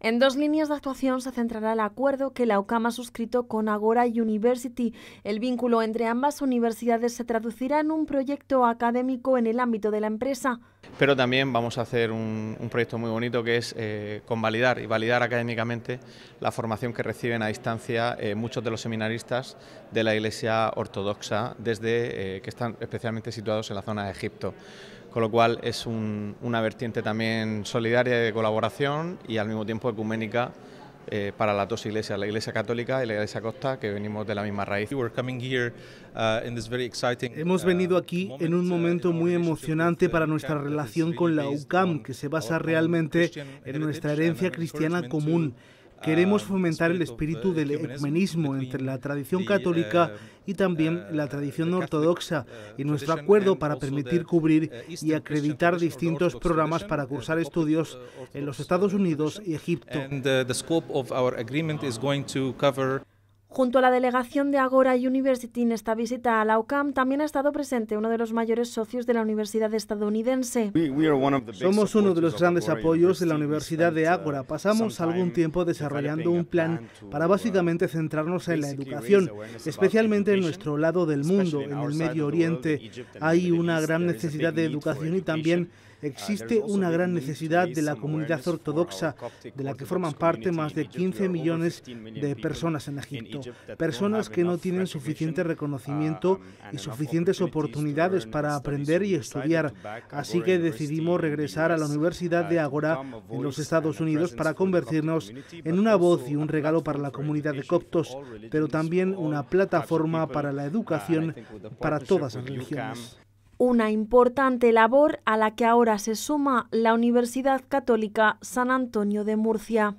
En dos líneas de actuación se centrará el acuerdo que la UCAM ha suscrito con Agora University. El vínculo entre ambas universidades se traducirá en un proyecto académico en el ámbito de la empresa. Pero también vamos a hacer un, proyecto muy bonito que es eh, convalidar y validar académicamente la formación que reciben a distancia eh, muchos de los seminaristas de la Iglesia Ortodoxa, desde eh, que están especialmente situados en la zona de Egipto con lo cual es una vertiente también solidaria de colaboración y al mismo tiempo ecuménica eh, para las dos iglesias, la Iglesia Católica y la Iglesia Costa, que venimos de la misma raíz. Uh, Hemos venido uh, aquí en un uh, momento muy emocionante para nuestra relación con la UCAM, que se basa realmente en nuestra herencia cristiana común Queremos ah, fomentar el espíritu eh, del ecumenismo entre la tradición católica eh, y también eh, la tradición ortodoxa y nuestro acuerdo para permitir cubrir y acreditar distintos programas para cursar estudios en los Estados Unidos y Egipto. Junto a la delegación de Agora University en esta visita a la UCAM también ha estado presente uno de los mayores socios de la Universidad estadounidense. Somos uno de los grandes apoyos de la Universidad de uh, Agora. Pasamos algún tiempo desarrollando un plan para uh, básicamente centrarnos en la educación, especialmente en nuestro lado del mundo, en el Medio Oriente. Hay una gran necesidad de educación y también existe una gran necesidad de la comunidad ortodoxa, de la que forman parte más de 15 millones de personas en Egipto, personas que no tienen suficiente reconocimiento um, y suficientes oportunidades para aprender y estudiar. Así que decidimos regresar a la Universidad de Agora uh, en los Estados Unidos para convertirnos en una voz y un regalo para la comunidad de coptos, pero también una plataforma para la uh, educación para todas las religiones una importante labor a la que ahora se suma la Universidad Católica San Antonio de Murcia.